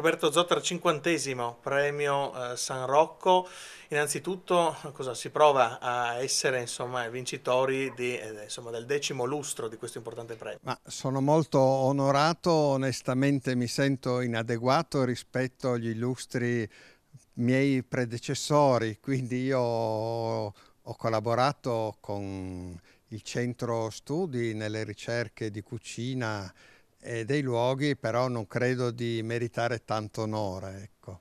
Roberto Zotter, cinquantesimo premio eh, San Rocco. Innanzitutto cosa, si prova a essere insomma, vincitori di, eh, insomma, del decimo lustro di questo importante premio? Ma sono molto onorato, onestamente mi sento inadeguato rispetto agli illustri miei predecessori, quindi io ho collaborato con il centro studi nelle ricerche di cucina e dei luoghi, però non credo di meritare tanto onore. Ecco.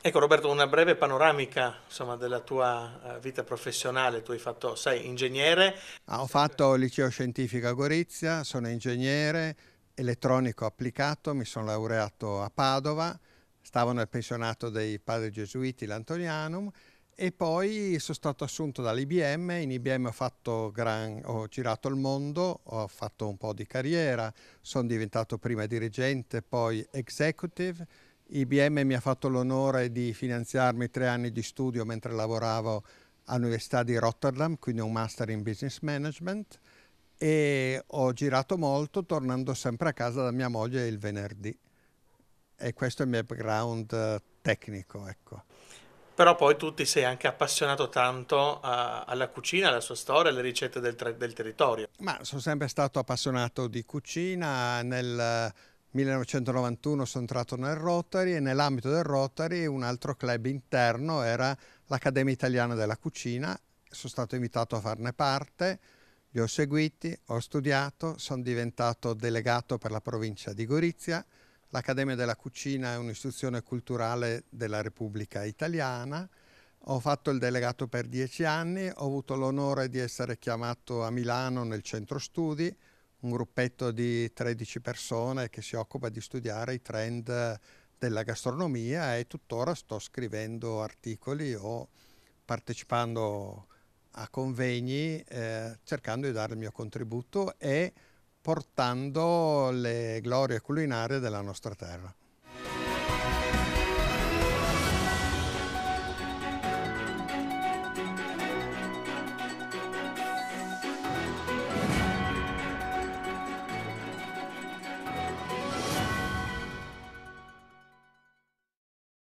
Ecco Roberto, una breve panoramica insomma, della tua eh, vita professionale. Tu hai fatto, sei ingegnere. Ah, ho fatto liceo scientifico a Gorizia, sono ingegnere elettronico applicato, mi sono laureato a Padova, stavo nel pensionato dei padri gesuiti, l'Antonianum, e poi sono stato assunto dall'IBM, in IBM ho, gran, ho, girato il mondo, ho fatto un po' di carriera, sono diventato prima dirigente, poi executive. IBM mi ha fatto l'onore di finanziarmi tre anni di studio mentre lavoravo all'Università di Rotterdam, quindi un master in business management e ho girato molto tornando sempre a casa da mia moglie il venerdì. E questo è il mio background eh, tecnico, ecco. Però poi tu ti sei anche appassionato tanto a, eh, alla cucina, alla sua storia, alle ricette del, del territorio. Ma sono sempre stato appassionato di cucina. Nel 1991 eh, sono entrato nel Rotary e nell'ambito del Rotary un altro club interno era l'Accademia Italiana della Cucina. Sono stato invitato a farne parte, li ho seguiti, ho studiato, sono diventato delegato per la provincia di Gorizia L'Accademia della Cucina è un'istituzione culturale della Repubblica Italiana. Ho fatto il delegato per dieci anni, ho avuto l'onore di essere chiamato a Milano nel centro studi, un gruppetto di 13 persone che si occupa di studiare i trend della gastronomia e tuttora sto scrivendo articoli o partecipando a convegni eh, cercando di dare il mio contributo e portando le glorie culinarie della nostra terra.